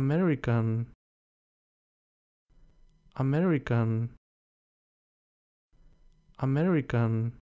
American American American